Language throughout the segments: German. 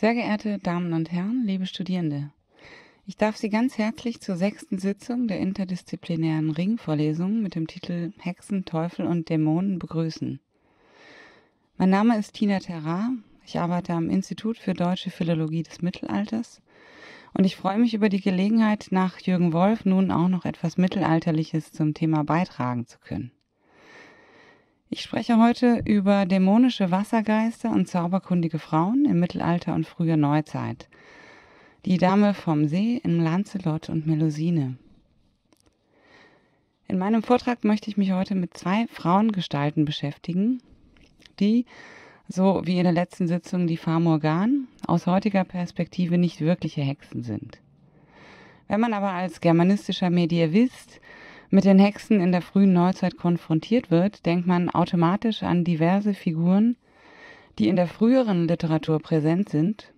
Sehr geehrte Damen und Herren, liebe Studierende, ich darf Sie ganz herzlich zur sechsten Sitzung der interdisziplinären Ringvorlesung mit dem Titel Hexen, Teufel und Dämonen begrüßen. Mein Name ist Tina Terrar, ich arbeite am Institut für Deutsche Philologie des Mittelalters und ich freue mich über die Gelegenheit, nach Jürgen Wolf nun auch noch etwas Mittelalterliches zum Thema beitragen zu können. Ich spreche heute über dämonische Wassergeister und zauberkundige Frauen im Mittelalter und früher Neuzeit. Die Dame vom See in Lancelot und Melusine. In meinem Vortrag möchte ich mich heute mit zwei Frauengestalten beschäftigen, die, so wie in der letzten Sitzung die Farmorgan, aus heutiger Perspektive nicht wirkliche Hexen sind. Wenn man aber als germanistischer Medievist mit den Hexen in der frühen Neuzeit konfrontiert wird, denkt man automatisch an diverse Figuren, die in der früheren Literatur präsent sind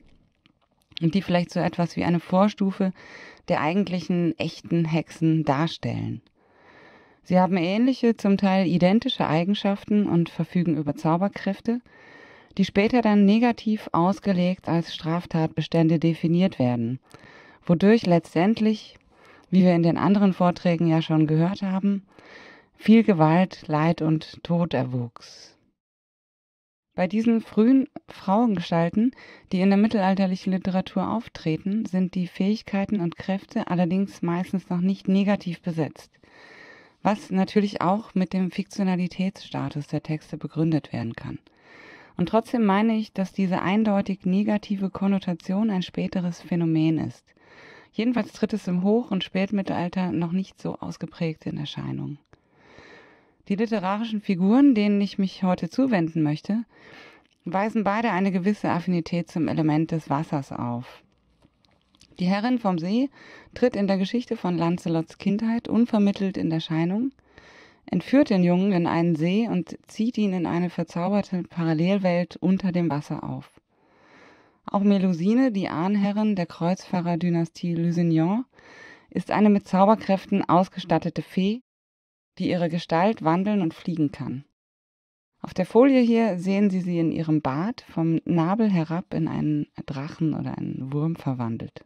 und die vielleicht so etwas wie eine Vorstufe der eigentlichen echten Hexen darstellen. Sie haben ähnliche, zum Teil identische Eigenschaften und verfügen über Zauberkräfte, die später dann negativ ausgelegt als Straftatbestände definiert werden, wodurch letztendlich wie wir in den anderen Vorträgen ja schon gehört haben, viel Gewalt, Leid und Tod erwuchs. Bei diesen frühen Frauengestalten, die in der mittelalterlichen Literatur auftreten, sind die Fähigkeiten und Kräfte allerdings meistens noch nicht negativ besetzt, was natürlich auch mit dem Fiktionalitätsstatus der Texte begründet werden kann. Und trotzdem meine ich, dass diese eindeutig negative Konnotation ein späteres Phänomen ist – Jedenfalls tritt es im Hoch- und Spätmittelalter noch nicht so ausgeprägt in Erscheinung. Die literarischen Figuren, denen ich mich heute zuwenden möchte, weisen beide eine gewisse Affinität zum Element des Wassers auf. Die Herrin vom See tritt in der Geschichte von Lancelots Kindheit unvermittelt in Erscheinung, entführt den Jungen in einen See und zieht ihn in eine verzauberte Parallelwelt unter dem Wasser auf. Auch Melusine, die Ahnherrin der Kreuzfahrerdynastie Lusignan, ist eine mit Zauberkräften ausgestattete Fee, die ihre Gestalt wandeln und fliegen kann. Auf der Folie hier sehen Sie sie in ihrem Bart vom Nabel herab in einen Drachen oder einen Wurm verwandelt.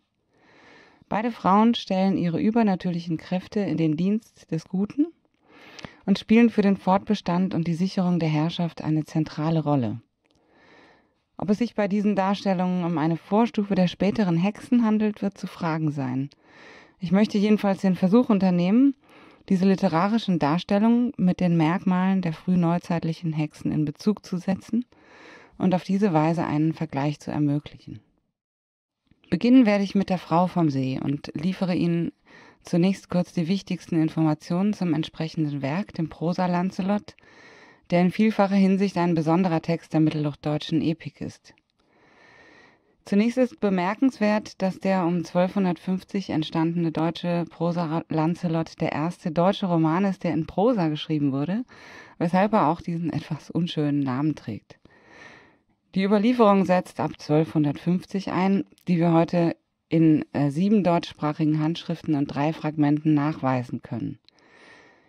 Beide Frauen stellen ihre übernatürlichen Kräfte in den Dienst des Guten und spielen für den Fortbestand und die Sicherung der Herrschaft eine zentrale Rolle. Ob es sich bei diesen Darstellungen um eine Vorstufe der späteren Hexen handelt, wird zu fragen sein. Ich möchte jedenfalls den Versuch unternehmen, diese literarischen Darstellungen mit den Merkmalen der frühneuzeitlichen Hexen in Bezug zu setzen und auf diese Weise einen Vergleich zu ermöglichen. Beginnen werde ich mit der Frau vom See und liefere Ihnen zunächst kurz die wichtigsten Informationen zum entsprechenden Werk, dem Prosa Lancelot, der in vielfacher Hinsicht ein besonderer Text der mittelhochdeutschen Epik ist. Zunächst ist bemerkenswert, dass der um 1250 entstandene deutsche Prosa Lancelot der erste deutsche Roman ist, der in Prosa geschrieben wurde, weshalb er auch diesen etwas unschönen Namen trägt. Die Überlieferung setzt ab 1250 ein, die wir heute in äh, sieben deutschsprachigen Handschriften und drei Fragmenten nachweisen können.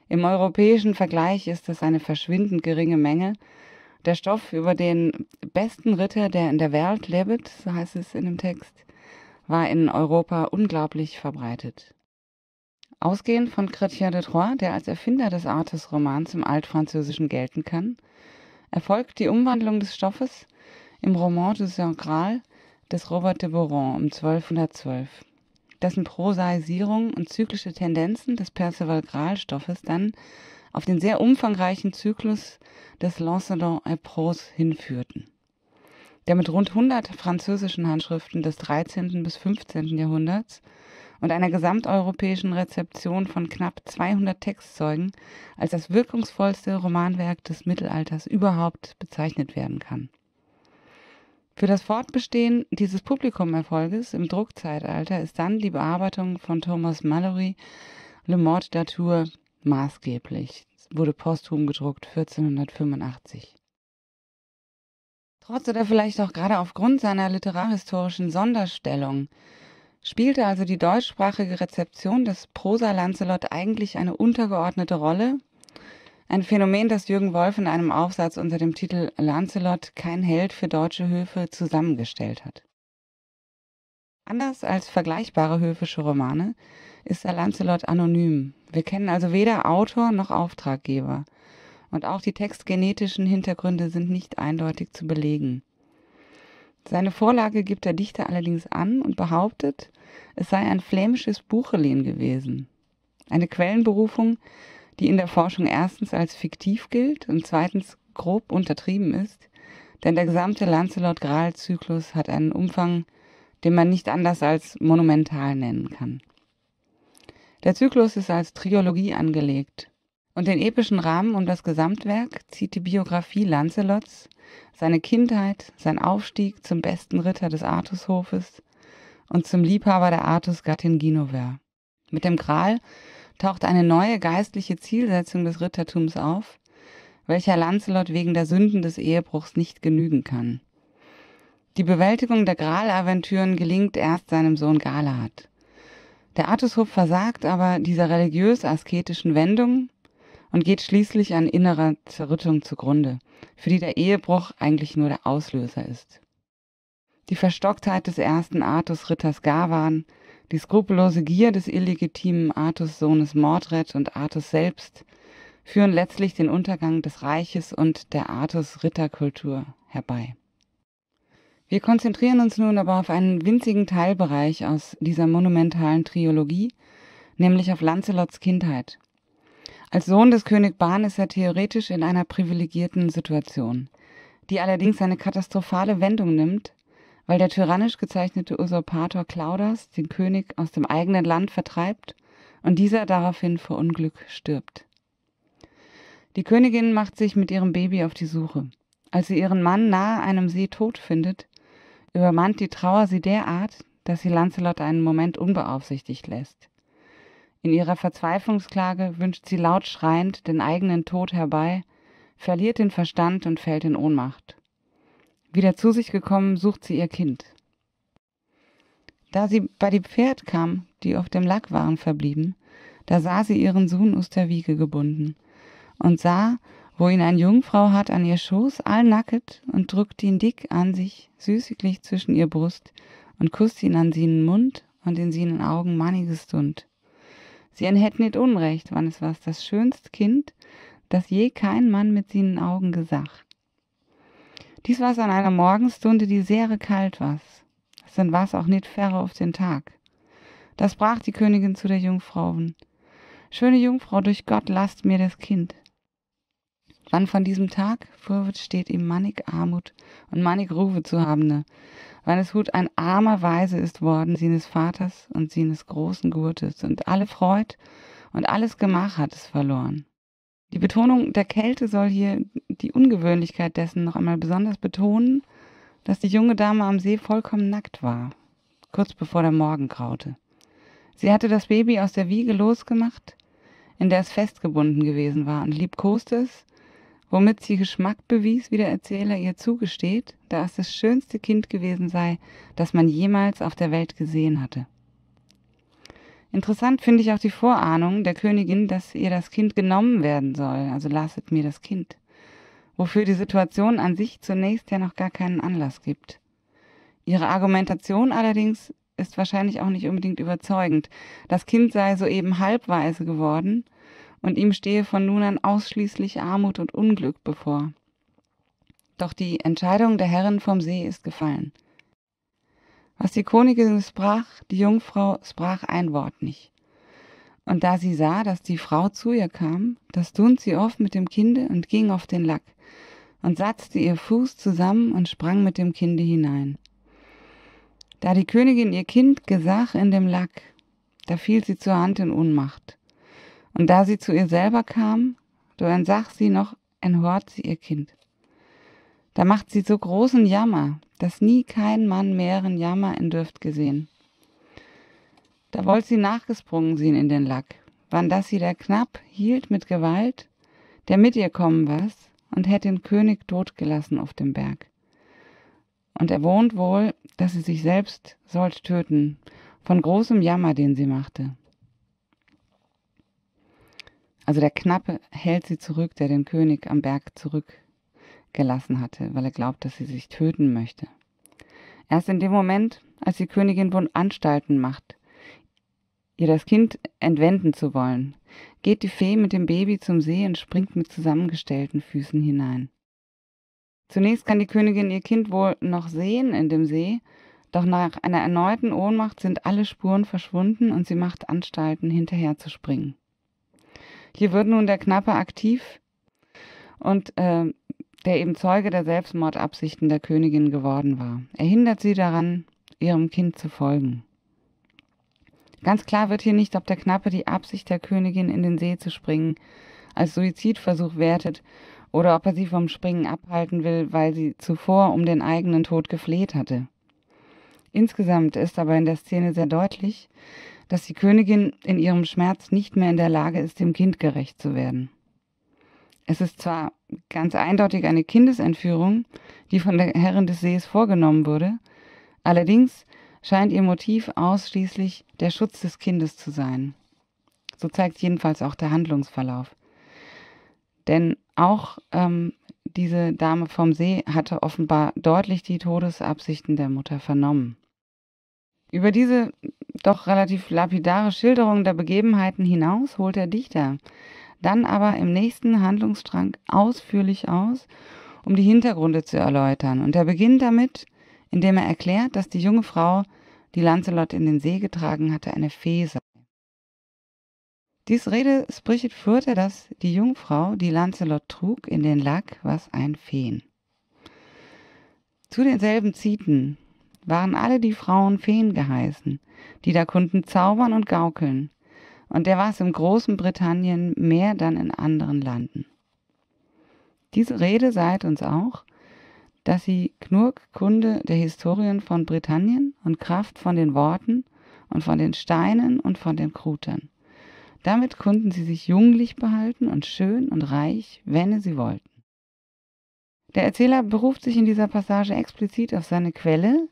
Im europäischen Vergleich ist es eine verschwindend geringe Menge. Der Stoff über den besten Ritter, der in der Welt lebet, so heißt es in dem Text, war in Europa unglaublich verbreitet. Ausgehend von Chrétien de Troyes, der als Erfinder des Artus-Romans im Altfranzösischen gelten kann, erfolgt die Umwandlung des Stoffes im Roman du Saint Graal des Robert de Boron um 1212 dessen Prosaisierung und zyklische Tendenzen des percival graal stoffes dann auf den sehr umfangreichen Zyklus des Lancelot et Prose hinführten, der mit rund 100 französischen Handschriften des 13. bis 15. Jahrhunderts und einer gesamteuropäischen Rezeption von knapp 200 Textzeugen als das wirkungsvollste Romanwerk des Mittelalters überhaupt bezeichnet werden kann. Für das Fortbestehen dieses Publikumerfolges im Druckzeitalter ist dann die Bearbeitung von Thomas Mallory Le Mort d'Atour maßgeblich. Es wurde posthum gedruckt 1485. Trotz oder vielleicht auch gerade aufgrund seiner literarhistorischen Sonderstellung spielte also die deutschsprachige Rezeption des Prosa Lancelot eigentlich eine untergeordnete Rolle ein Phänomen, das Jürgen Wolf in einem Aufsatz unter dem Titel Lancelot, kein Held für deutsche Höfe zusammengestellt hat. Anders als vergleichbare höfische Romane ist der Lancelot anonym. Wir kennen also weder Autor noch Auftraggeber. Und auch die textgenetischen Hintergründe sind nicht eindeutig zu belegen. Seine Vorlage gibt der Dichter allerdings an und behauptet, es sei ein flämisches Buchelin gewesen. Eine Quellenberufung, die in der Forschung erstens als fiktiv gilt und zweitens grob untertrieben ist, denn der gesamte lancelot gral zyklus hat einen Umfang, den man nicht anders als monumental nennen kann. Der Zyklus ist als Triologie angelegt und den epischen Rahmen um das Gesamtwerk zieht die Biografie Lancelots, seine Kindheit, sein Aufstieg zum besten Ritter des Artushofes und zum Liebhaber der Artus-Gattin Guinevere. Mit dem Gral taucht eine neue geistliche Zielsetzung des Rittertums auf, welcher Lancelot wegen der Sünden des Ehebruchs nicht genügen kann. Die Bewältigung der Graal-Aventüren gelingt erst seinem Sohn Galahad. Der Artushof versagt aber dieser religiös-asketischen Wendung und geht schließlich an innerer Zerrüttung zugrunde, für die der Ehebruch eigentlich nur der Auslöser ist. Die Verstocktheit des ersten Artus-Ritters Gawan die skrupellose Gier des illegitimen Artus Sohnes Mordred und Artus selbst führen letztlich den Untergang des Reiches und der Artus Ritterkultur herbei. Wir konzentrieren uns nun aber auf einen winzigen Teilbereich aus dieser monumentalen Trilogie, nämlich auf Lancelots Kindheit. Als Sohn des König Bahn ist er theoretisch in einer privilegierten Situation, die allerdings eine katastrophale Wendung nimmt, weil der tyrannisch gezeichnete Usurpator Claudas den König aus dem eigenen Land vertreibt und dieser daraufhin vor Unglück stirbt. Die Königin macht sich mit ihrem Baby auf die Suche. Als sie ihren Mann nahe einem See tot findet, übermannt die Trauer sie derart, dass sie Lancelot einen Moment unbeaufsichtigt lässt. In ihrer Verzweiflungsklage wünscht sie laut schreiend den eigenen Tod herbei, verliert den Verstand und fällt in Ohnmacht. Wieder zu sich gekommen, sucht sie ihr Kind. Da sie bei dem Pferd kam, die auf dem Lack waren verblieben, da sah sie ihren Sohn aus der Wiege gebunden und sah, wo ihn eine Jungfrau hat an ihr Schoß, all nacket, und drückt ihn dick an sich, süßiglich zwischen ihr Brust, und kusst ihn an seinen Mund und in seinen Augen manniges Dund. Sie hätten nicht Unrecht, wann es was das schönst Kind, das je kein Mann mit seinen Augen gesagt. Dies war es an einer Morgenstunde, die sehr kalt war. Dann war es auch nicht ferre auf den Tag. Da sprach die Königin zu der Jungfrauen. Schöne Jungfrau, durch Gott lasst mir das Kind. Wann von diesem Tag vorwärts steht ihm mannig Armut und mannig Rufe zu habene, ne? wann es Hut ein armer Weise ist worden, seines Vaters und seines großen Gurtes, und alle Freud und alles Gemach hat es verloren. Die Betonung der Kälte soll hier die Ungewöhnlichkeit dessen noch einmal besonders betonen, dass die junge Dame am See vollkommen nackt war, kurz bevor der Morgen graute. Sie hatte das Baby aus der Wiege losgemacht, in der es festgebunden gewesen war, und liebkoste es, womit sie Geschmack bewies, wie der Erzähler ihr zugesteht, da es das schönste Kind gewesen sei, das man jemals auf der Welt gesehen hatte. Interessant finde ich auch die Vorahnung der Königin, dass ihr das Kind genommen werden soll, also lasset mir das Kind, wofür die Situation an sich zunächst ja noch gar keinen Anlass gibt. Ihre Argumentation allerdings ist wahrscheinlich auch nicht unbedingt überzeugend. Das Kind sei soeben halbweise geworden und ihm stehe von nun an ausschließlich Armut und Unglück bevor. Doch die Entscheidung der Herren vom See ist gefallen. Was die Königin sprach, die Jungfrau sprach ein Wort nicht. Und da sie sah, dass die Frau zu ihr kam, das tun sie oft mit dem Kinde und ging auf den Lack und satzte ihr Fuß zusammen und sprang mit dem Kinde hinein. Da die Königin ihr Kind gesach in dem Lack, da fiel sie zur Hand in Ohnmacht. Und da sie zu ihr selber kam, so entsach sie noch, enhort sie ihr Kind. Da macht sie so großen Jammer, dass nie kein Mann mehreren Jammer in dürft gesehen. Da wollt sie nachgesprungen sehen in den Lack, wann das sie der Knapp hielt mit Gewalt, der mit ihr kommen was und hätt den König totgelassen auf dem Berg. Und er wohnt wohl, dass sie sich selbst sollt töten, von großem Jammer, den sie machte. Also der Knappe hält sie zurück, der den König am Berg zurück gelassen hatte, weil er glaubt, dass sie sich töten möchte. Erst in dem Moment, als die Königin Bund Anstalten macht, ihr das Kind entwenden zu wollen, geht die Fee mit dem Baby zum See und springt mit zusammengestellten Füßen hinein. Zunächst kann die Königin ihr Kind wohl noch sehen in dem See, doch nach einer erneuten Ohnmacht sind alle Spuren verschwunden und sie macht Anstalten, hinterher zu springen. Hier wird nun der Knappe aktiv und äh, der eben Zeuge der Selbstmordabsichten der Königin geworden war. Er hindert sie daran, ihrem Kind zu folgen. Ganz klar wird hier nicht, ob der Knappe die Absicht der Königin in den See zu springen als Suizidversuch wertet oder ob er sie vom Springen abhalten will, weil sie zuvor um den eigenen Tod gefleht hatte. Insgesamt ist aber in der Szene sehr deutlich, dass die Königin in ihrem Schmerz nicht mehr in der Lage ist, dem Kind gerecht zu werden. Es ist zwar ganz eindeutig eine Kindesentführung, die von der Herrin des Sees vorgenommen wurde, allerdings scheint ihr Motiv ausschließlich der Schutz des Kindes zu sein. So zeigt jedenfalls auch der Handlungsverlauf. Denn auch ähm, diese Dame vom See hatte offenbar deutlich die Todesabsichten der Mutter vernommen. Über diese doch relativ lapidare Schilderung der Begebenheiten hinaus holt der Dichter dann aber im nächsten Handlungsstrang ausführlich aus, um die Hintergründe zu erläutern. Und er beginnt damit, indem er erklärt, dass die junge Frau, die Lancelot in den See getragen hatte, eine Fee sei. Dies Rede spricht führte, dass die Jungfrau, die Lancelot trug, in den Lack, was ein Feen. Zu denselben Zieten waren alle die Frauen Feen geheißen, die da konnten zaubern und gaukeln, und der war es im großen Britannien, mehr dann in anderen Landen. Diese Rede sagt uns auch, dass sie Knurk Kunde der Historien von Britannien und Kraft von den Worten und von den Steinen und von den Krutern. Damit konnten sie sich junglich behalten und schön und reich, wenn sie wollten. Der Erzähler beruft sich in dieser Passage explizit auf seine Quelle,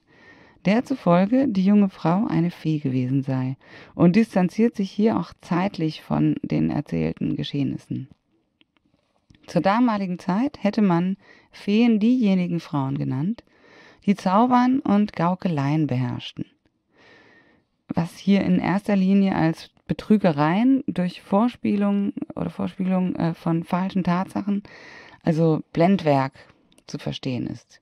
der zufolge die junge Frau eine Fee gewesen sei und distanziert sich hier auch zeitlich von den erzählten Geschehnissen. Zur damaligen Zeit hätte man Feen diejenigen Frauen genannt, die Zaubern und Gaukeleien beherrschten. Was hier in erster Linie als Betrügereien durch Vorspielung oder Vorspielung äh, von falschen Tatsachen, also Blendwerk, zu verstehen ist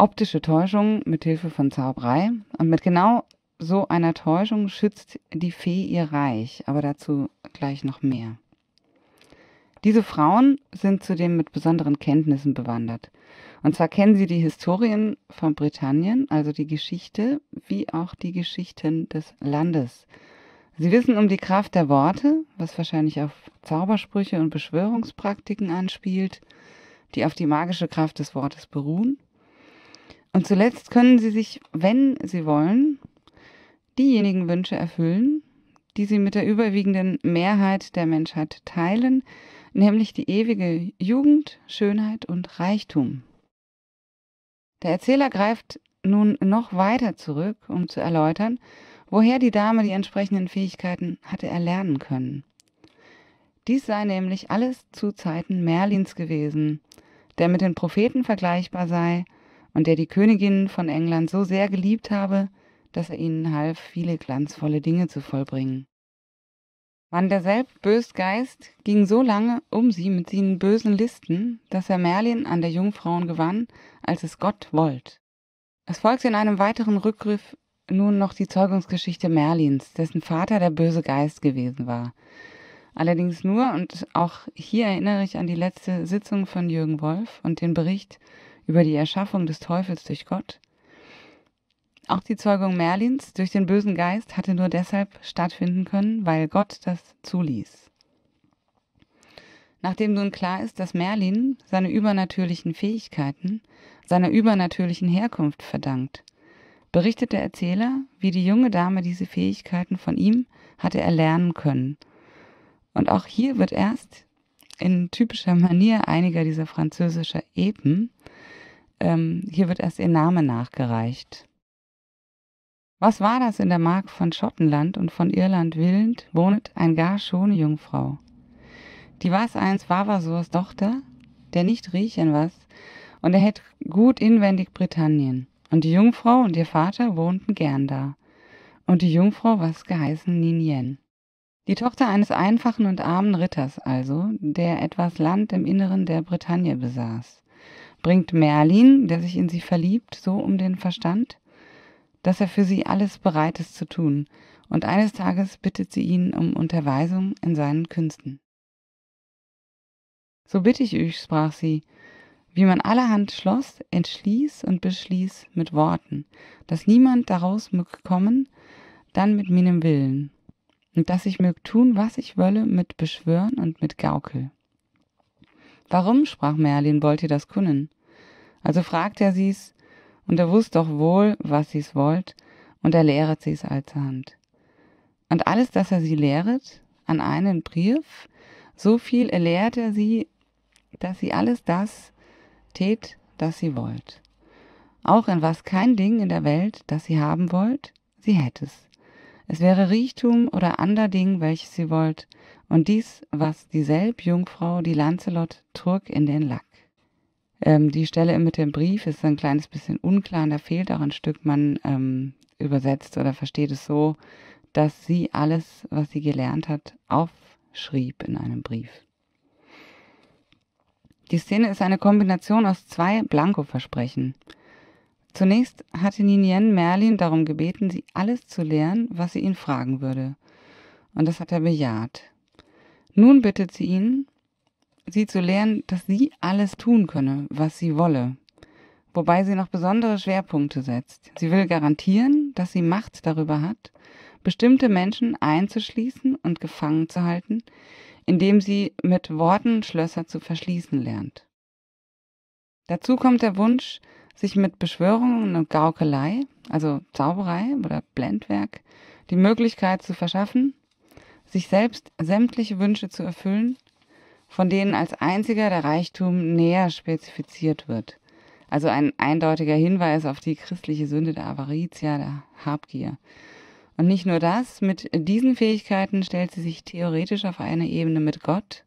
optische Täuschung mit Hilfe von Zauberei. Und mit genau so einer Täuschung schützt die Fee ihr Reich, aber dazu gleich noch mehr. Diese Frauen sind zudem mit besonderen Kenntnissen bewandert. Und zwar kennen sie die Historien von Britannien, also die Geschichte, wie auch die Geschichten des Landes. Sie wissen um die Kraft der Worte, was wahrscheinlich auf Zaubersprüche und Beschwörungspraktiken anspielt, die auf die magische Kraft des Wortes beruhen. Und zuletzt können Sie sich, wenn Sie wollen, diejenigen Wünsche erfüllen, die Sie mit der überwiegenden Mehrheit der Menschheit teilen, nämlich die ewige Jugend, Schönheit und Reichtum. Der Erzähler greift nun noch weiter zurück, um zu erläutern, woher die Dame die entsprechenden Fähigkeiten hatte erlernen können. Dies sei nämlich alles zu Zeiten Merlins gewesen, der mit den Propheten vergleichbar sei, und der die Königin von England so sehr geliebt habe, dass er ihnen half, viele glanzvolle Dinge zu vollbringen. Wann derselb Bösgeist ging so lange um sie mit seinen bösen Listen, dass er Merlin an der Jungfrauen gewann, als es Gott wollt. Es folgte in einem weiteren Rückgriff nun noch die Zeugungsgeschichte Merlins, dessen Vater der böse Geist gewesen war. Allerdings nur, und auch hier erinnere ich an die letzte Sitzung von Jürgen Wolf und den Bericht über die Erschaffung des Teufels durch Gott. Auch die Zeugung Merlins durch den bösen Geist hatte nur deshalb stattfinden können, weil Gott das zuließ. Nachdem nun klar ist, dass Merlin seine übernatürlichen Fähigkeiten seiner übernatürlichen Herkunft verdankt, berichtet der Erzähler, wie die junge Dame diese Fähigkeiten von ihm hatte erlernen können. Und auch hier wird erst in typischer Manier einiger dieser französischer Epen ähm, hier wird erst ihr Name nachgereicht. Was war das in der Mark von Schottenland und von Irland willend, wohnet ein gar schone Jungfrau. Die war es einst Vavasurs Tochter, der nicht riechen was, und er hätt gut inwendig Britannien. Und die Jungfrau und ihr Vater wohnten gern da. Und die Jungfrau was geheißen Ninien. Die Tochter eines einfachen und armen Ritters also, der etwas Land im Inneren der Bretagne besaß bringt Merlin, der sich in sie verliebt, so um den Verstand, dass er für sie alles bereit ist zu tun, und eines Tages bittet sie ihn um Unterweisung in seinen Künsten. So bitte ich euch, sprach sie, wie man allerhand schloss, entschließ und beschließ mit Worten, dass niemand daraus mög kommen, dann mit meinem Willen, und dass ich mög tun, was ich wolle, mit Beschwören und mit Gaukel. Warum, sprach Merlin, wollt ihr das können? Also fragt er sie's, und er wusst doch wohl, was sie's wollt, und er lehret sie's alzerhand. Und alles, das er sie lehret, an einen Brief, so viel erlehrt er sie, dass sie alles das tät, das sie wollt. Auch in was kein Ding in der Welt, das sie haben wollt, sie hätt es. Es wäre Reichtum oder ander Ding, welches sie wollt, und dies, was dieselb Jungfrau, die Lancelot, trug in den Lack. Ähm, die Stelle mit dem Brief ist ein kleines bisschen unklar, und da fehlt auch ein Stück, man ähm, übersetzt oder versteht es so, dass sie alles, was sie gelernt hat, aufschrieb in einem Brief. Die Szene ist eine Kombination aus zwei Blanko-Versprechen. Zunächst hatte Ninien Merlin darum gebeten, sie alles zu lehren, was sie ihn fragen würde. Und das hat er bejaht. Nun bittet sie ihn, sie zu lehren, dass sie alles tun könne, was sie wolle. Wobei sie noch besondere Schwerpunkte setzt. Sie will garantieren, dass sie Macht darüber hat, bestimmte Menschen einzuschließen und gefangen zu halten, indem sie mit Worten Schlösser zu verschließen lernt. Dazu kommt der Wunsch, sich mit Beschwörungen und Gaukelei, also Zauberei oder Blendwerk, die Möglichkeit zu verschaffen, sich selbst sämtliche Wünsche zu erfüllen, von denen als einziger der Reichtum näher spezifiziert wird. Also ein eindeutiger Hinweis auf die christliche Sünde der Avaritia, der Habgier. Und nicht nur das, mit diesen Fähigkeiten stellt sie sich theoretisch auf eine Ebene mit Gott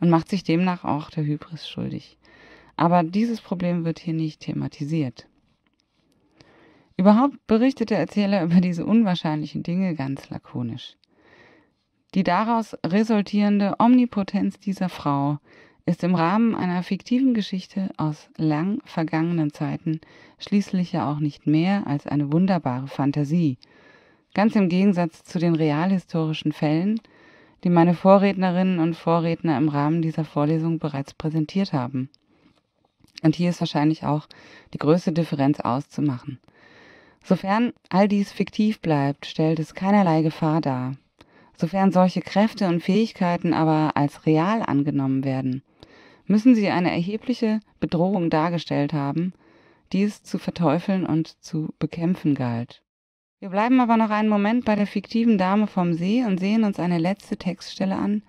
und macht sich demnach auch der Hybris schuldig. Aber dieses Problem wird hier nicht thematisiert. Überhaupt berichtet der Erzähler über diese unwahrscheinlichen Dinge ganz lakonisch. Die daraus resultierende Omnipotenz dieser Frau ist im Rahmen einer fiktiven Geschichte aus lang vergangenen Zeiten schließlich ja auch nicht mehr als eine wunderbare Fantasie, ganz im Gegensatz zu den realhistorischen Fällen, die meine Vorrednerinnen und Vorredner im Rahmen dieser Vorlesung bereits präsentiert haben. Und hier ist wahrscheinlich auch die größte Differenz auszumachen. Sofern all dies fiktiv bleibt, stellt es keinerlei Gefahr dar. Sofern solche Kräfte und Fähigkeiten aber als real angenommen werden, müssen sie eine erhebliche Bedrohung dargestellt haben, die es zu verteufeln und zu bekämpfen galt. Wir bleiben aber noch einen Moment bei der fiktiven Dame vom See und sehen uns eine letzte Textstelle an,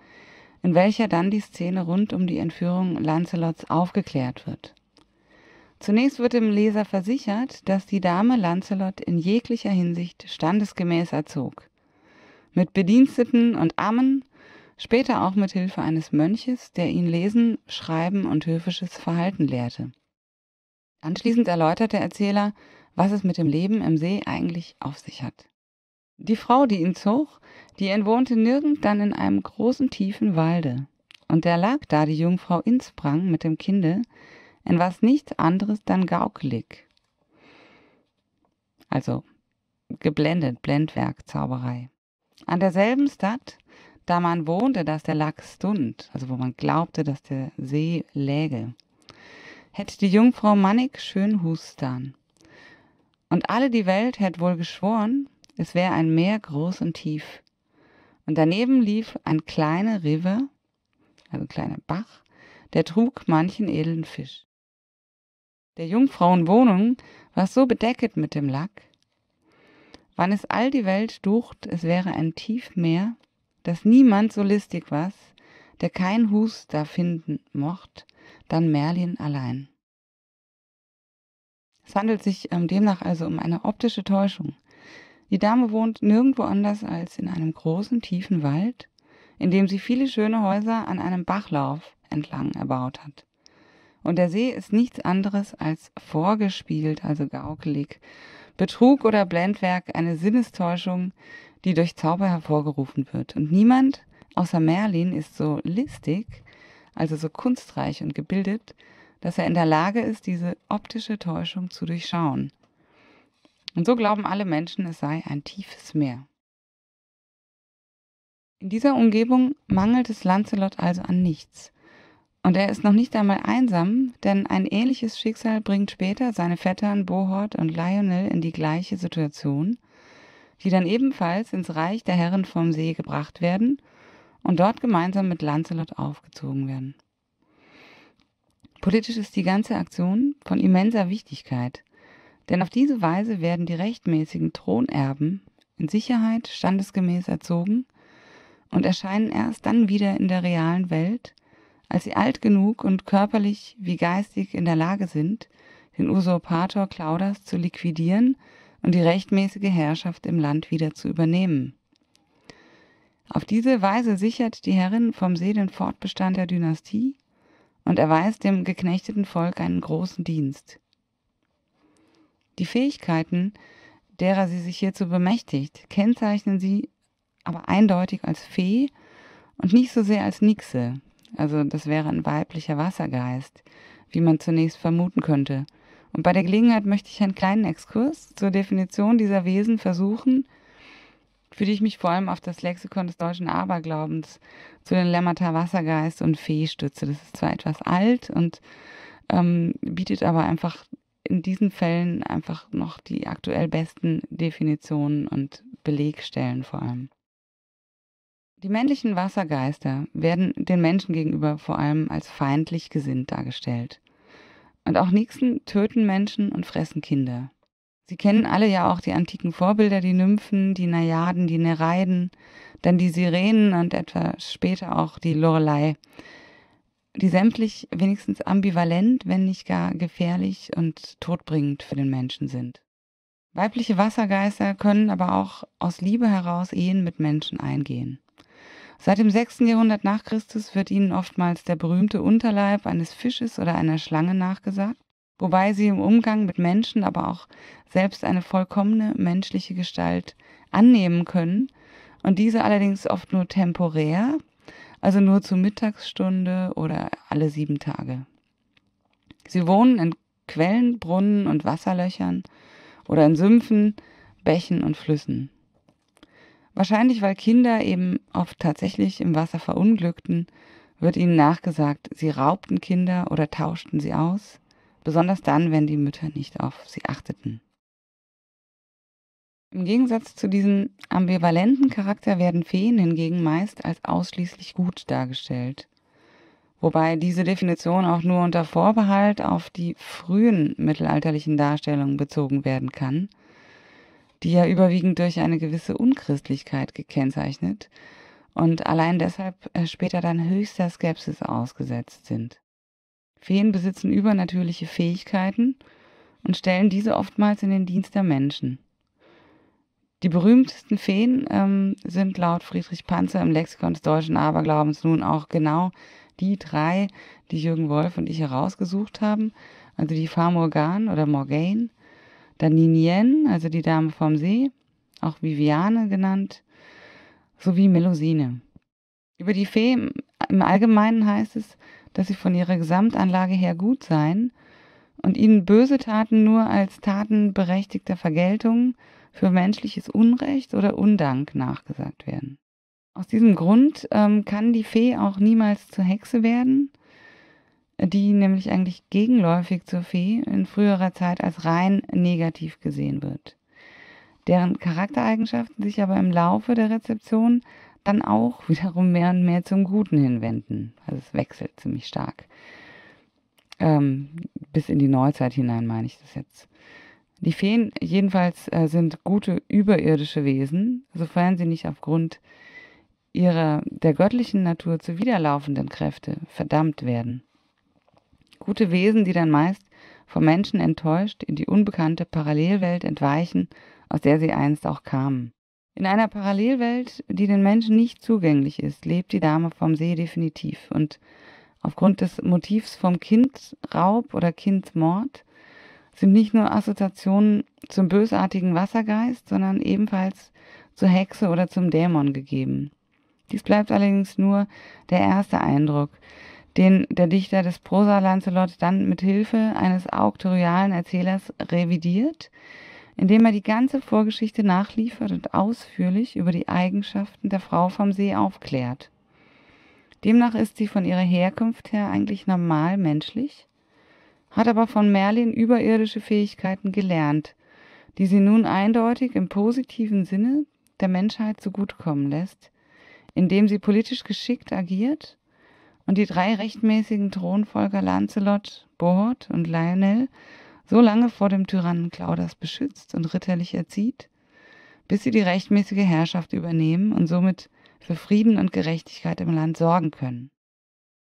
in welcher dann die Szene rund um die Entführung Lancelots aufgeklärt wird. Zunächst wird dem Leser versichert, dass die Dame Lancelot in jeglicher Hinsicht standesgemäß erzog. Mit Bediensteten und Ammen, später auch mit Hilfe eines Mönches, der ihn Lesen, Schreiben und höfisches Verhalten lehrte. Anschließend erläutert der Erzähler, was es mit dem Leben im See eigentlich auf sich hat. Die Frau, die ihn zog, die entwohnte nirgend dann in einem großen tiefen Walde. Und der lag da die Jungfrau insprang mit dem Kinde, in was nichts anderes dann gaukelig. Also geblendet, Blendwerk, Zauberei. An derselben Stadt, da man wohnte, dass der Lachs stund, also wo man glaubte, dass der See läge, hätte die Jungfrau Mannig schön hustan. Und alle die Welt hätte wohl geschworen, es wäre ein Meer groß und tief. Und daneben lief ein kleiner River, also ein kleiner Bach, der trug manchen edlen Fisch der Jungfrauenwohnung war so bedecket mit dem Lack, wann es all die Welt ducht, es wäre ein Tiefmeer, dass niemand so listig was, der kein Hus da finden mocht, dann Merlin allein. Es handelt sich ähm, demnach also um eine optische Täuschung. Die Dame wohnt nirgendwo anders als in einem großen, tiefen Wald, in dem sie viele schöne Häuser an einem Bachlauf entlang erbaut hat. Und der See ist nichts anderes als vorgespielt, also gaukelig. Betrug oder Blendwerk, eine Sinnestäuschung, die durch Zauber hervorgerufen wird. Und niemand außer Merlin ist so listig, also so kunstreich und gebildet, dass er in der Lage ist, diese optische Täuschung zu durchschauen. Und so glauben alle Menschen, es sei ein tiefes Meer. In dieser Umgebung mangelt es Lancelot also an nichts. Und er ist noch nicht einmal einsam, denn ein ähnliches Schicksal bringt später seine Vettern Bohort und Lionel in die gleiche Situation, die dann ebenfalls ins Reich der Herren vom See gebracht werden und dort gemeinsam mit Lancelot aufgezogen werden. Politisch ist die ganze Aktion von immenser Wichtigkeit, denn auf diese Weise werden die rechtmäßigen Thronerben in Sicherheit standesgemäß erzogen und erscheinen erst dann wieder in der realen Welt – als sie alt genug und körperlich wie geistig in der Lage sind, den Usurpator Claudas zu liquidieren und die rechtmäßige Herrschaft im Land wieder zu übernehmen. Auf diese Weise sichert die Herrin vom See den Fortbestand der Dynastie und erweist dem geknechteten Volk einen großen Dienst. Die Fähigkeiten, derer sie sich hierzu bemächtigt, kennzeichnen sie aber eindeutig als Fee und nicht so sehr als Nixe, also das wäre ein weiblicher Wassergeist, wie man zunächst vermuten könnte. Und bei der Gelegenheit möchte ich einen kleinen Exkurs zur Definition dieser Wesen versuchen, für die ich mich vor allem auf das Lexikon des deutschen Aberglaubens zu den Lämmata Wassergeist und Fee stütze. Das ist zwar etwas alt und ähm, bietet aber einfach in diesen Fällen einfach noch die aktuell besten Definitionen und Belegstellen vor allem. Die männlichen Wassergeister werden den Menschen gegenüber vor allem als feindlich gesinnt dargestellt. Und auch Nixen töten Menschen und fressen Kinder. Sie kennen alle ja auch die antiken Vorbilder, die Nymphen, die Najaden, die Nereiden, dann die Sirenen und etwa später auch die Lorelei, die sämtlich wenigstens ambivalent, wenn nicht gar gefährlich und todbringend für den Menschen sind. Weibliche Wassergeister können aber auch aus Liebe heraus Ehen mit Menschen eingehen. Seit dem 6. Jahrhundert nach Christus wird ihnen oftmals der berühmte Unterleib eines Fisches oder einer Schlange nachgesagt, wobei sie im Umgang mit Menschen aber auch selbst eine vollkommene menschliche Gestalt annehmen können und diese allerdings oft nur temporär, also nur zur Mittagsstunde oder alle sieben Tage. Sie wohnen in Quellen, Brunnen und Wasserlöchern oder in Sümpfen, Bächen und Flüssen. Wahrscheinlich, weil Kinder eben oft tatsächlich im Wasser verunglückten, wird ihnen nachgesagt, sie raubten Kinder oder tauschten sie aus, besonders dann, wenn die Mütter nicht auf sie achteten. Im Gegensatz zu diesem ambivalenten Charakter werden Feen hingegen meist als ausschließlich gut dargestellt. Wobei diese Definition auch nur unter Vorbehalt auf die frühen mittelalterlichen Darstellungen bezogen werden kann, die ja überwiegend durch eine gewisse Unchristlichkeit gekennzeichnet und allein deshalb äh, später dann höchster Skepsis ausgesetzt sind. Feen besitzen übernatürliche Fähigkeiten und stellen diese oftmals in den Dienst der Menschen. Die berühmtesten Feen ähm, sind laut Friedrich Panzer im Lexikon des deutschen Aberglaubens nun auch genau die drei, die Jürgen Wolf und ich herausgesucht haben, also die Far oder Morgane, dann Ninien, also die Dame vom See, auch Viviane genannt, sowie Melusine. Über die Fee im Allgemeinen heißt es, dass sie von ihrer Gesamtanlage her gut seien und ihnen böse Taten nur als Taten berechtigter Vergeltung für menschliches Unrecht oder Undank nachgesagt werden. Aus diesem Grund ähm, kann die Fee auch niemals zur Hexe werden die nämlich eigentlich gegenläufig zur Fee in früherer Zeit als rein negativ gesehen wird, deren Charaktereigenschaften sich aber im Laufe der Rezeption dann auch wiederum mehr und mehr zum Guten hinwenden. Also es wechselt ziemlich stark. Ähm, bis in die Neuzeit hinein meine ich das jetzt. Die Feen jedenfalls äh, sind gute überirdische Wesen, sofern sie nicht aufgrund ihrer der göttlichen Natur zuwiderlaufenden Kräfte verdammt werden. Gute Wesen, die dann meist vom Menschen enttäuscht in die unbekannte Parallelwelt entweichen, aus der sie einst auch kamen. In einer Parallelwelt, die den Menschen nicht zugänglich ist, lebt die Dame vom See definitiv. Und aufgrund des Motivs vom Kindraub oder Kindmord sind nicht nur Assoziationen zum bösartigen Wassergeist, sondern ebenfalls zur Hexe oder zum Dämon gegeben. Dies bleibt allerdings nur der erste Eindruck den der Dichter des Prosa Lancelot dann mit Hilfe eines auktorialen Erzählers revidiert, indem er die ganze Vorgeschichte nachliefert und ausführlich über die Eigenschaften der Frau vom See aufklärt. Demnach ist sie von ihrer Herkunft her eigentlich normal menschlich, hat aber von Merlin überirdische Fähigkeiten gelernt, die sie nun eindeutig im positiven Sinne der Menschheit zugutekommen lässt, indem sie politisch geschickt agiert und die drei rechtmäßigen Thronfolger Lancelot, Bohort und Lionel so lange vor dem Tyrannen Claudas beschützt und ritterlich erzieht, bis sie die rechtmäßige Herrschaft übernehmen und somit für Frieden und Gerechtigkeit im Land sorgen können.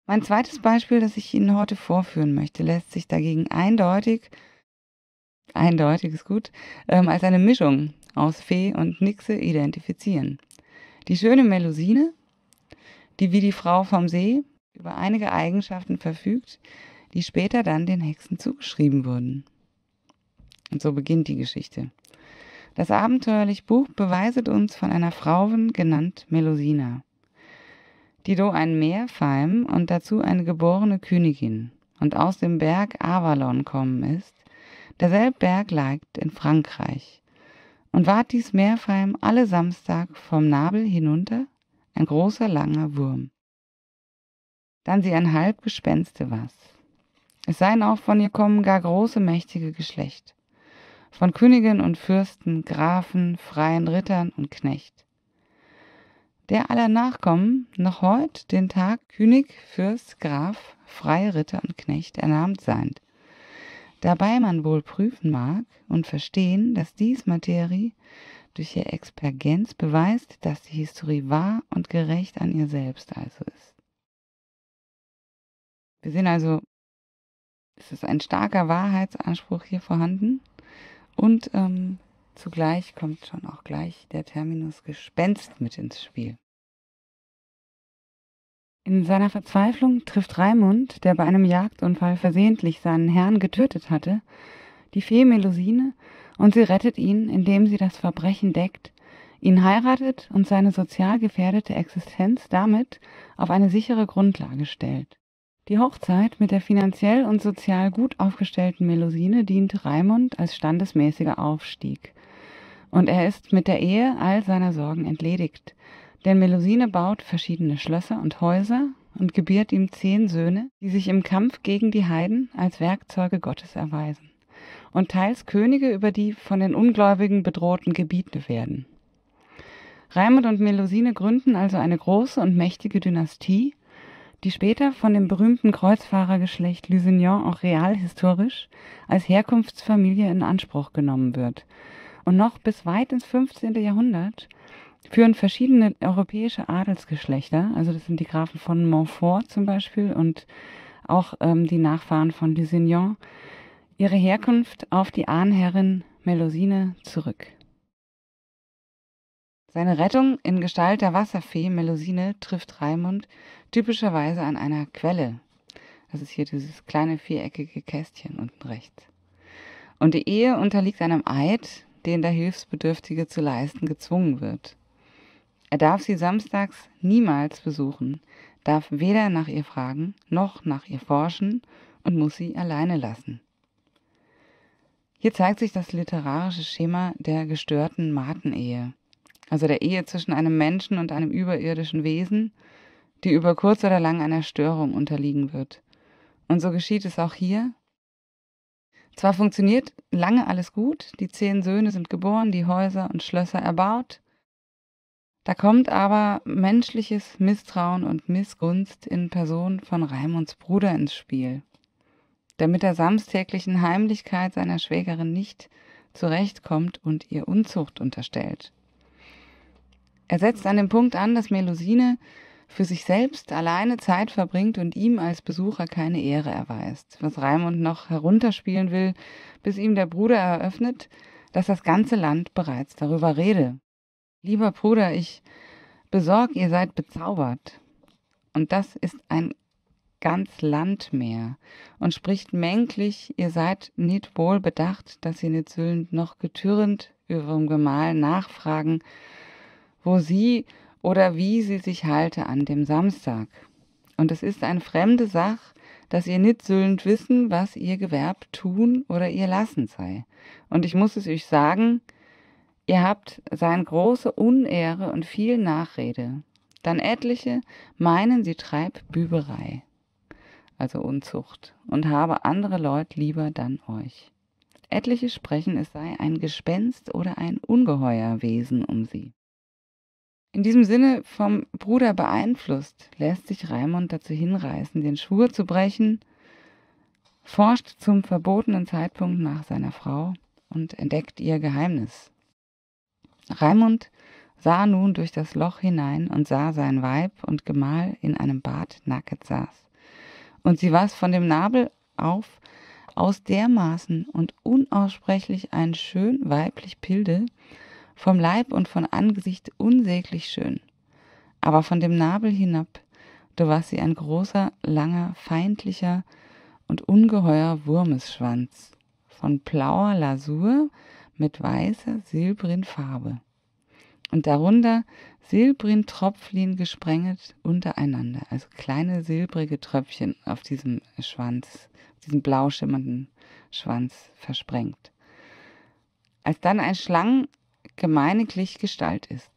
Mein zweites Beispiel, das ich Ihnen heute vorführen möchte, lässt sich dagegen eindeutig, eindeutig ist gut, ähm, als eine Mischung aus Fee und Nixe identifizieren. Die schöne Melusine, die wie die Frau vom See über einige Eigenschaften verfügt, die später dann den Hexen zugeschrieben wurden. Und so beginnt die Geschichte. Das abenteuerliche Buch beweiset uns von einer Frauin genannt Melusina, die do ein Meerfeim und dazu eine geborene Königin und aus dem Berg Avalon kommen ist, derselbe Berg liegt in Frankreich, und ward dies Meerfeim alle Samstag vom Nabel hinunter ein großer langer Wurm dann sie ein Halbgespenste Gespenste war's. Es seien auch von ihr kommen gar große mächtige Geschlecht, von Königen und Fürsten, Grafen, freien Rittern und Knecht. Der aller Nachkommen noch heut den Tag König, Fürst, Graf, freie Ritter und Knecht ernannt seind, dabei man wohl prüfen mag und verstehen, dass dies Materie durch ihr Expergenz beweist, dass die Historie wahr und gerecht an ihr selbst also ist. Wir sehen also, es ist ein starker Wahrheitsanspruch hier vorhanden und ähm, zugleich kommt schon auch gleich der Terminus Gespenst mit ins Spiel. In seiner Verzweiflung trifft Raimund, der bei einem Jagdunfall versehentlich seinen Herrn getötet hatte, die Fee Melusine und sie rettet ihn, indem sie das Verbrechen deckt, ihn heiratet und seine sozial gefährdete Existenz damit auf eine sichere Grundlage stellt. Die Hochzeit mit der finanziell und sozial gut aufgestellten Melusine dient Raimund als standesmäßiger Aufstieg. Und er ist mit der Ehe all seiner Sorgen entledigt. Denn Melusine baut verschiedene Schlösser und Häuser und gebiert ihm zehn Söhne, die sich im Kampf gegen die Heiden als Werkzeuge Gottes erweisen und teils Könige über die von den Ungläubigen bedrohten Gebiete werden. Raimund und Melusine gründen also eine große und mächtige Dynastie, die später von dem berühmten Kreuzfahrergeschlecht Lusignan auch realhistorisch als Herkunftsfamilie in Anspruch genommen wird. Und noch bis weit ins 15. Jahrhundert führen verschiedene europäische Adelsgeschlechter, also das sind die Grafen von Montfort zum Beispiel und auch ähm, die Nachfahren von Lusignan, ihre Herkunft auf die Ahnherrin Melusine zurück. Seine Rettung in Gestalt der Wasserfee Melusine trifft Raimund typischerweise an einer Quelle. Das ist hier dieses kleine viereckige Kästchen unten rechts. Und die Ehe unterliegt einem Eid, den der Hilfsbedürftige zu leisten gezwungen wird. Er darf sie samstags niemals besuchen, darf weder nach ihr fragen noch nach ihr forschen und muss sie alleine lassen. Hier zeigt sich das literarische Schema der gestörten Martenehe, also der Ehe zwischen einem Menschen und einem überirdischen Wesen, die über kurz oder lang einer Störung unterliegen wird. Und so geschieht es auch hier. Zwar funktioniert lange alles gut, die zehn Söhne sind geboren, die Häuser und Schlösser erbaut, da kommt aber menschliches Misstrauen und Missgunst in Person von Raimunds Bruder ins Spiel. Der mit der samstäglichen Heimlichkeit seiner Schwägerin nicht zurechtkommt und ihr Unzucht unterstellt. Er setzt an dem Punkt an, dass Melusine für sich selbst alleine Zeit verbringt und ihm als Besucher keine Ehre erweist, was Raimund noch herunterspielen will, bis ihm der Bruder eröffnet, dass das ganze Land bereits darüber rede. Lieber Bruder, ich besorg, ihr seid bezaubert. Und das ist ein ganz Land mehr und spricht mänglich, ihr seid nicht wohl bedacht, dass ihr nicht süllend noch getürrend ihrem Gemahl nachfragen, wo sie oder wie sie sich halte an dem Samstag. Und es ist eine fremde Sache, dass ihr nicht söllend wissen, was ihr Gewerb tun oder ihr lassen sei. Und ich muss es euch sagen, ihr habt sein große Unehre und viel Nachrede. Dann etliche meinen, sie treibt Büberei, also Unzucht, und habe andere Leute lieber dann euch. Etliche sprechen, es sei ein Gespenst oder ein Ungeheuerwesen um sie. In diesem Sinne vom Bruder beeinflusst, lässt sich Raimund dazu hinreißen, den Schwur zu brechen, forscht zum verbotenen Zeitpunkt nach seiner Frau und entdeckt ihr Geheimnis. Raimund sah nun durch das Loch hinein und sah sein Weib und Gemahl in einem Bad nacket saß. Und sie war von dem Nabel auf aus dermaßen und unaussprechlich ein schön weiblich Pilde, vom Leib und von Angesicht unsäglich schön. Aber von dem Nabel hinab, du warst sie ein großer, langer, feindlicher und ungeheuer Wurmesschwanz, von blauer Lasur mit weißer, silbrin Farbe. Und darunter silbrin Tropflin gesprenget untereinander, also kleine silbrige Tröpfchen auf diesem Schwanz, diesem blau schimmernden Schwanz versprengt. Als dann ein Schlangen gemeiniglich Gestalt ist.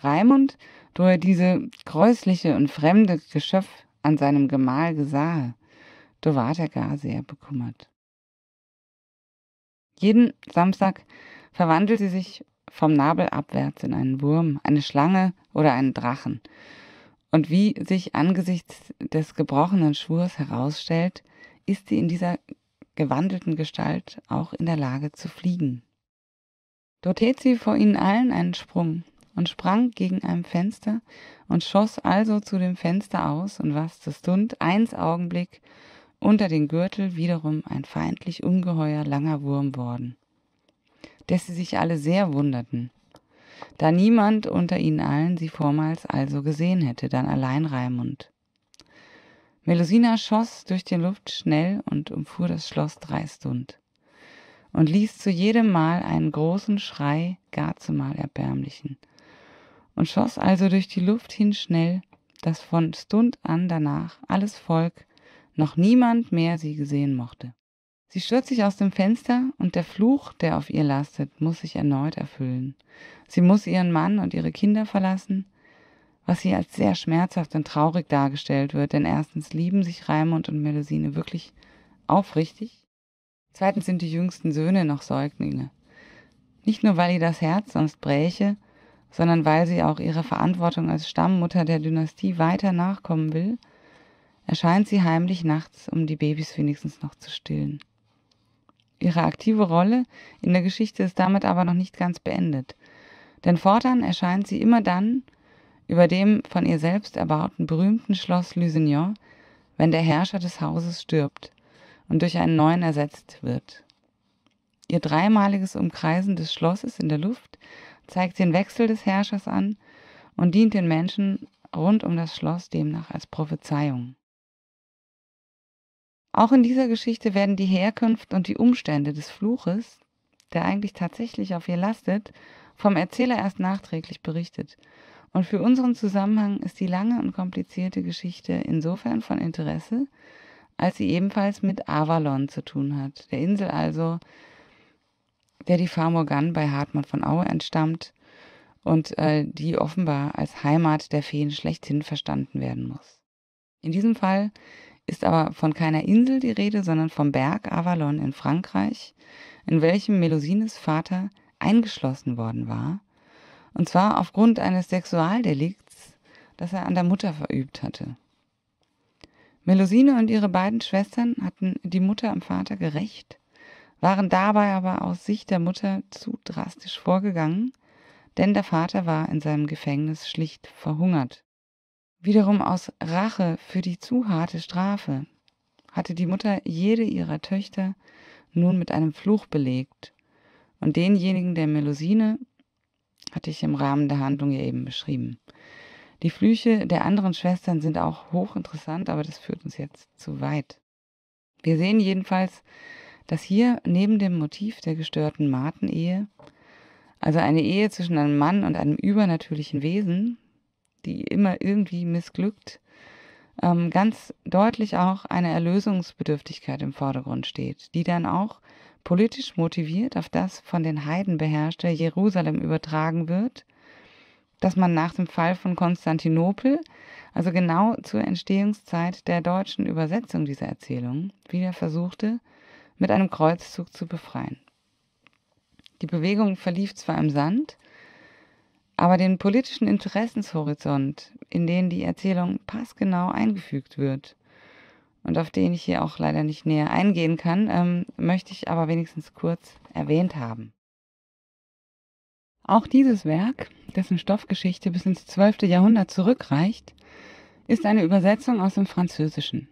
Raimund, wo er diese gräusliche und fremde Geschöpf an seinem Gemahl gesahe, da ward er gar sehr bekümmert. Jeden Samstag verwandelt sie sich vom Nabel abwärts in einen Wurm, eine Schlange oder einen Drachen. Und wie sich angesichts des gebrochenen Schwurs herausstellt, ist sie in dieser gewandelten Gestalt auch in der Lage zu fliegen. Dort hielt sie vor ihnen allen einen Sprung und sprang gegen ein Fenster und schoss also zu dem Fenster aus und war stund eins Augenblick unter den Gürtel wiederum ein feindlich ungeheuer langer Wurm worden, dass sie sich alle sehr wunderten, da niemand unter ihnen allen sie vormals also gesehen hätte, dann allein Raimund. Melusina schoss durch die Luft schnell und umfuhr das Schloss drei Stund und ließ zu jedem Mal einen großen Schrei, gar zumal erbärmlichen, und schoss also durch die Luft hin schnell, dass von Stund an danach alles Volk noch niemand mehr sie gesehen mochte. Sie stürzt sich aus dem Fenster und der Fluch, der auf ihr lastet, muss sich erneut erfüllen. Sie muss ihren Mann und ihre Kinder verlassen, was sie als sehr schmerzhaft und traurig dargestellt wird, denn erstens lieben sich Raimund und Melusine wirklich aufrichtig Zweitens sind die jüngsten Söhne noch Säuglinge. Nicht nur, weil ihr das Herz sonst bräche, sondern weil sie auch ihrer Verantwortung als Stammmutter der Dynastie weiter nachkommen will, erscheint sie heimlich nachts, um die Babys wenigstens noch zu stillen. Ihre aktive Rolle in der Geschichte ist damit aber noch nicht ganz beendet, denn fortan erscheint sie immer dann über dem von ihr selbst erbauten berühmten Schloss Lusignan, wenn der Herrscher des Hauses stirbt und durch einen neuen ersetzt wird. Ihr dreimaliges Umkreisen des Schlosses in der Luft zeigt den Wechsel des Herrschers an und dient den Menschen rund um das Schloss demnach als Prophezeiung. Auch in dieser Geschichte werden die Herkunft und die Umstände des Fluches, der eigentlich tatsächlich auf ihr lastet, vom Erzähler erst nachträglich berichtet. Und für unseren Zusammenhang ist die lange und komplizierte Geschichte insofern von Interesse, als sie ebenfalls mit Avalon zu tun hat, der Insel also, der die Farmorgan bei Hartmann von Aue entstammt und äh, die offenbar als Heimat der Feen schlechthin verstanden werden muss. In diesem Fall ist aber von keiner Insel die Rede, sondern vom Berg Avalon in Frankreich, in welchem Melusines Vater eingeschlossen worden war, und zwar aufgrund eines Sexualdelikts, das er an der Mutter verübt hatte. Melusine und ihre beiden Schwestern hatten die Mutter am Vater gerecht, waren dabei aber aus Sicht der Mutter zu drastisch vorgegangen, denn der Vater war in seinem Gefängnis schlicht verhungert. Wiederum aus Rache für die zu harte Strafe hatte die Mutter jede ihrer Töchter nun mit einem Fluch belegt. Und denjenigen der Melusine hatte ich im Rahmen der Handlung ja eben beschrieben. Die Flüche der anderen Schwestern sind auch hochinteressant, aber das führt uns jetzt zu weit. Wir sehen jedenfalls, dass hier neben dem Motiv der gestörten Marten-Ehe, also eine Ehe zwischen einem Mann und einem übernatürlichen Wesen, die immer irgendwie missglückt, ähm, ganz deutlich auch eine Erlösungsbedürftigkeit im Vordergrund steht, die dann auch politisch motiviert auf das von den Heiden beherrschte Jerusalem übertragen wird – dass man nach dem Fall von Konstantinopel, also genau zur Entstehungszeit der deutschen Übersetzung dieser Erzählung, wieder versuchte, mit einem Kreuzzug zu befreien. Die Bewegung verlief zwar im Sand, aber den politischen Interessenshorizont, in den die Erzählung passgenau eingefügt wird und auf den ich hier auch leider nicht näher eingehen kann, ähm, möchte ich aber wenigstens kurz erwähnt haben. Auch dieses Werk, dessen Stoffgeschichte bis ins 12. Jahrhundert zurückreicht, ist eine Übersetzung aus dem Französischen.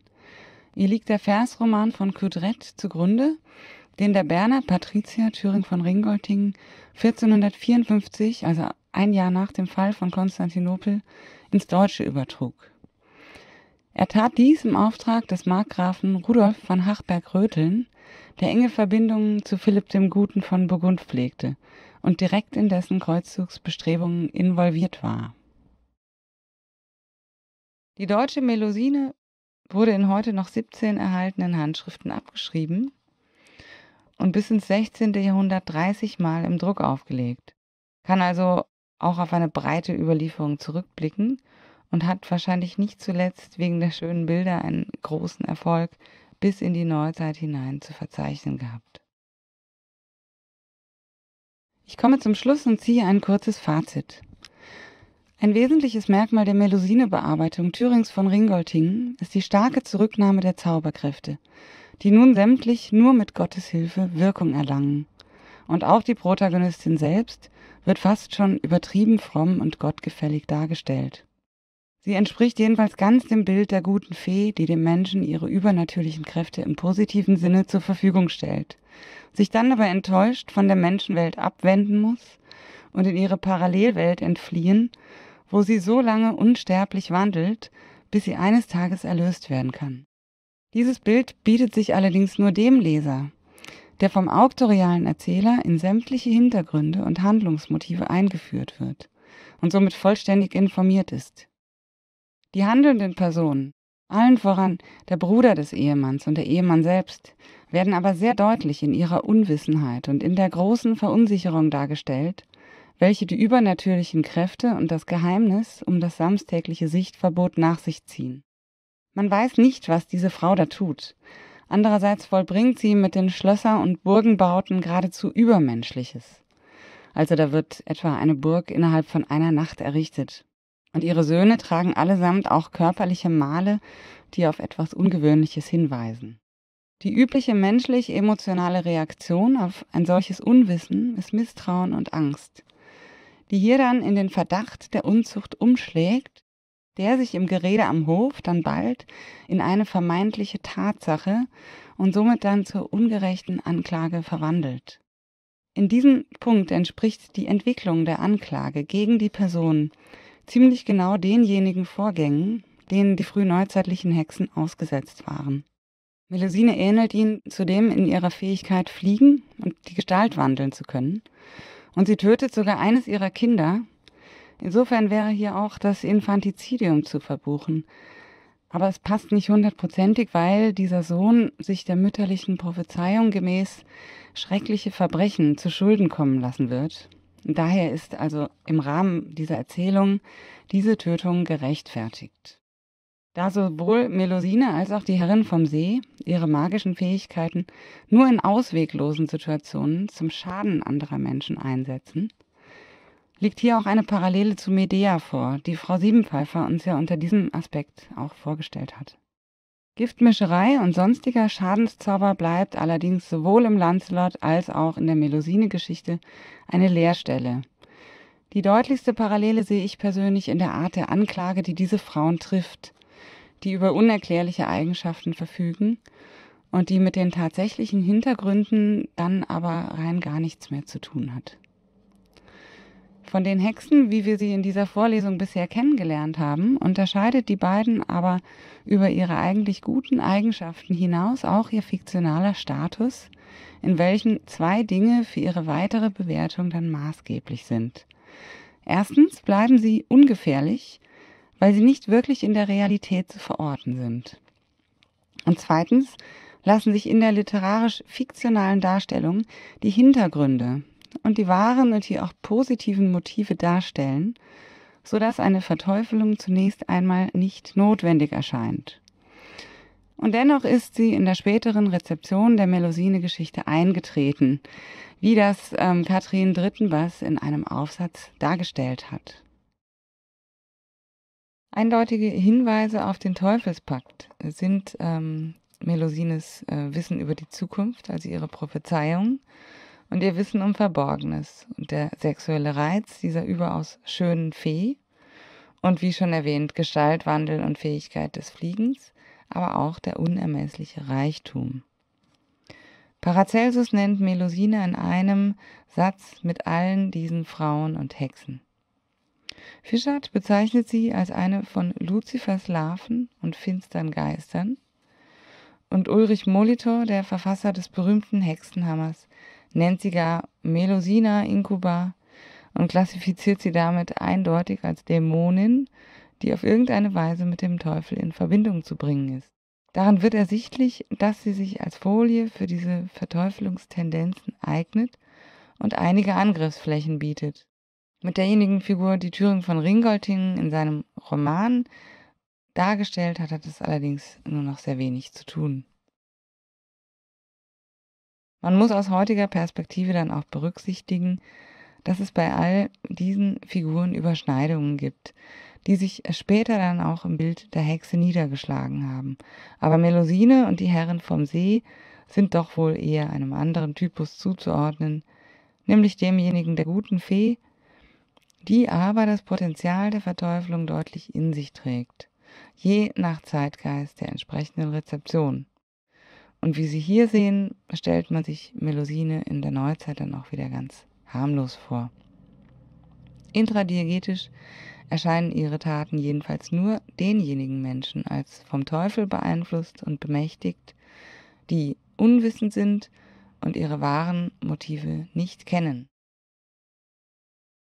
Ihr liegt der Versroman von Coudrette zugrunde, den der Berner Patrizier Thüring von Ringoltingen 1454, also ein Jahr nach dem Fall von Konstantinopel, ins Deutsche übertrug. Er tat dies im Auftrag des Markgrafen Rudolf von Hachberg-Röteln, der enge Verbindungen zu Philipp dem Guten von Burgund pflegte und direkt in dessen Kreuzzugsbestrebungen involviert war. Die deutsche Melusine wurde in heute noch 17 erhaltenen Handschriften abgeschrieben und bis ins 16. Jahrhundert 30 Mal im Druck aufgelegt, kann also auch auf eine breite Überlieferung zurückblicken und hat wahrscheinlich nicht zuletzt wegen der schönen Bilder einen großen Erfolg bis in die Neuzeit hinein zu verzeichnen gehabt. Ich komme zum Schluss und ziehe ein kurzes Fazit. Ein wesentliches Merkmal der Melusine-Bearbeitung Thürings von Ringoltingen ist die starke Zurücknahme der Zauberkräfte, die nun sämtlich nur mit Gottes Hilfe Wirkung erlangen. Und auch die Protagonistin selbst wird fast schon übertrieben fromm und gottgefällig dargestellt. Sie entspricht jedenfalls ganz dem Bild der guten Fee, die dem Menschen ihre übernatürlichen Kräfte im positiven Sinne zur Verfügung stellt, sich dann aber enttäuscht von der Menschenwelt abwenden muss und in ihre Parallelwelt entfliehen, wo sie so lange unsterblich wandelt, bis sie eines Tages erlöst werden kann. Dieses Bild bietet sich allerdings nur dem Leser, der vom auktorialen Erzähler in sämtliche Hintergründe und Handlungsmotive eingeführt wird und somit vollständig informiert ist. Die handelnden Personen, allen voran der Bruder des Ehemanns und der Ehemann selbst, werden aber sehr deutlich in ihrer Unwissenheit und in der großen Verunsicherung dargestellt, welche die übernatürlichen Kräfte und das Geheimnis um das samstägliche Sichtverbot nach sich ziehen. Man weiß nicht, was diese Frau da tut. Andererseits vollbringt sie mit den Schlösser- und Burgenbauten geradezu Übermenschliches. Also da wird etwa eine Burg innerhalb von einer Nacht errichtet. Und ihre Söhne tragen allesamt auch körperliche Male, die auf etwas Ungewöhnliches hinweisen. Die übliche menschlich-emotionale Reaktion auf ein solches Unwissen ist Misstrauen und Angst, die hier dann in den Verdacht der Unzucht umschlägt, der sich im Gerede am Hof dann bald in eine vermeintliche Tatsache und somit dann zur ungerechten Anklage verwandelt. In diesem Punkt entspricht die Entwicklung der Anklage gegen die Person, ziemlich genau denjenigen Vorgängen, denen die frühneuzeitlichen Hexen ausgesetzt waren. Melusine ähnelt ihnen zudem in ihrer Fähigkeit, fliegen und die Gestalt wandeln zu können. Und sie tötet sogar eines ihrer Kinder. Insofern wäre hier auch das Infantizidium zu verbuchen. Aber es passt nicht hundertprozentig, weil dieser Sohn sich der mütterlichen Prophezeiung gemäß schreckliche Verbrechen zu Schulden kommen lassen wird, und daher ist also im Rahmen dieser Erzählung diese Tötung gerechtfertigt. Da sowohl Melusine als auch die Herrin vom See ihre magischen Fähigkeiten nur in ausweglosen Situationen zum Schaden anderer Menschen einsetzen, liegt hier auch eine Parallele zu Medea vor, die Frau Siebenpfeifer uns ja unter diesem Aspekt auch vorgestellt hat. Giftmischerei und sonstiger Schadenszauber bleibt allerdings sowohl im Lancelot als auch in der Melusine-Geschichte eine Leerstelle. Die deutlichste Parallele sehe ich persönlich in der Art der Anklage, die diese Frauen trifft, die über unerklärliche Eigenschaften verfügen und die mit den tatsächlichen Hintergründen dann aber rein gar nichts mehr zu tun hat. Von den Hexen, wie wir sie in dieser Vorlesung bisher kennengelernt haben, unterscheidet die beiden aber über ihre eigentlich guten Eigenschaften hinaus auch ihr fiktionaler Status, in welchen zwei Dinge für ihre weitere Bewertung dann maßgeblich sind. Erstens bleiben sie ungefährlich, weil sie nicht wirklich in der Realität zu verorten sind. Und zweitens lassen sich in der literarisch fiktionalen Darstellung die Hintergründe, und die wahren und hier auch positiven Motive darstellen, sodass eine Verteufelung zunächst einmal nicht notwendig erscheint. Und dennoch ist sie in der späteren Rezeption der Melusine-Geschichte eingetreten, wie das ähm, Katrin Drittenbass in einem Aufsatz dargestellt hat. Eindeutige Hinweise auf den Teufelspakt sind ähm, Melusines äh, Wissen über die Zukunft, also ihre Prophezeiung, und ihr Wissen um Verborgenes und der sexuelle Reiz dieser überaus schönen Fee und wie schon erwähnt Gestalt, Wandel und Fähigkeit des Fliegens, aber auch der unermessliche Reichtum. Paracelsus nennt Melusine in einem Satz mit allen diesen Frauen und Hexen. Fischert bezeichnet sie als eine von Luzifers Larven und finstern Geistern und Ulrich Molitor, der Verfasser des berühmten Hexenhammers, nennt sie gar Melusina incuba und klassifiziert sie damit eindeutig als Dämonin, die auf irgendeine Weise mit dem Teufel in Verbindung zu bringen ist. Daran wird ersichtlich, dass sie sich als Folie für diese Verteufelungstendenzen eignet und einige Angriffsflächen bietet. Mit derjenigen Figur, die Thüring von Ringoltingen in seinem Roman dargestellt hat, hat es allerdings nur noch sehr wenig zu tun. Man muss aus heutiger Perspektive dann auch berücksichtigen, dass es bei all diesen Figuren Überschneidungen gibt, die sich später dann auch im Bild der Hexe niedergeschlagen haben. Aber Melusine und die Herren vom See sind doch wohl eher einem anderen Typus zuzuordnen, nämlich demjenigen der guten Fee, die aber das Potenzial der Verteufelung deutlich in sich trägt, je nach Zeitgeist der entsprechenden Rezeption. Und wie Sie hier sehen, stellt man sich Melusine in der Neuzeit dann auch wieder ganz harmlos vor. Intradiegetisch erscheinen ihre Taten jedenfalls nur denjenigen Menschen als vom Teufel beeinflusst und bemächtigt, die unwissend sind und ihre wahren Motive nicht kennen.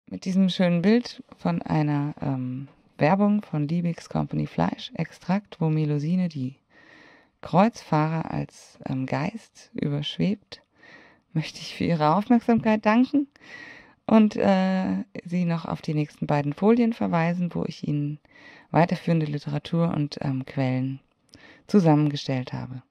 Mit diesem schönen Bild von einer ähm, Werbung von Liebig's Company Fleisch Extrakt, wo Melusine die Kreuzfahrer als ähm, Geist überschwebt, möchte ich für Ihre Aufmerksamkeit danken und äh, Sie noch auf die nächsten beiden Folien verweisen, wo ich Ihnen weiterführende Literatur und ähm, Quellen zusammengestellt habe.